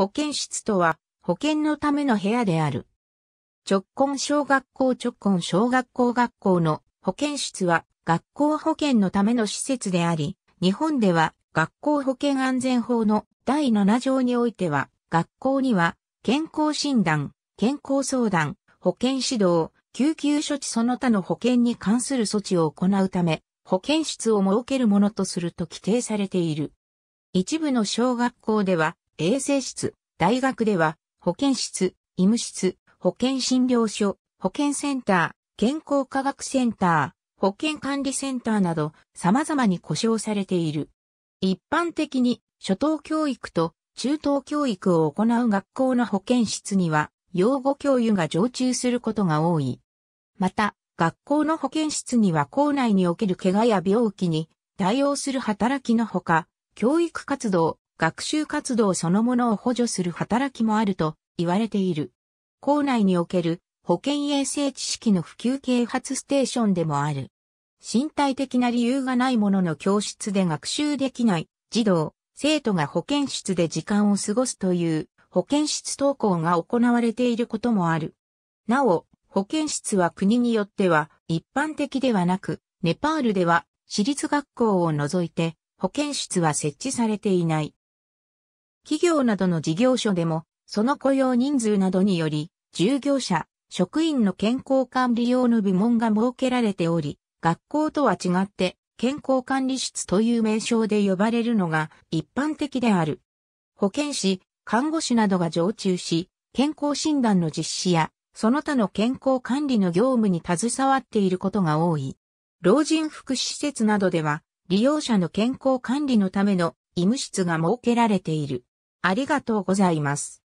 保健室とは、保健のための部屋である。直根小学校直根小学校学校の保健室は、学校保健のための施設であり、日本では、学校保健安全法の第7条においては、学校には、健康診断、健康相談、保健指導、救急処置その他の保健に関する措置を行うため、保健室を設けるものとすると規定されている。一部の小学校では、衛生室、大学では、保健室、医務室、保健診療所、保健センター、健康科学センター、保健管理センターなど様々に呼称されている。一般的に初等教育と中等教育を行う学校の保健室には養護教諭が常駐することが多い。また、学校の保健室には校内における怪我や病気に対応する働きのほか、教育活動、学習活動そのものを補助する働きもあると言われている。校内における保健衛生知識の普及啓発ステーションでもある。身体的な理由がないものの教室で学習できない児童、生徒が保健室で時間を過ごすという保健室登校が行われていることもある。なお、保健室は国によっては一般的ではなく、ネパールでは私立学校を除いて保健室は設置されていない。企業などの事業所でも、その雇用人数などにより、従業者、職員の健康管理用の部門が設けられており、学校とは違って健康管理室という名称で呼ばれるのが一般的である。保健師、看護師などが常駐し、健康診断の実施や、その他の健康管理の業務に携わっていることが多い。老人福祉施設などでは、利用者の健康管理のための医務室が設けられている。ありがとうございます。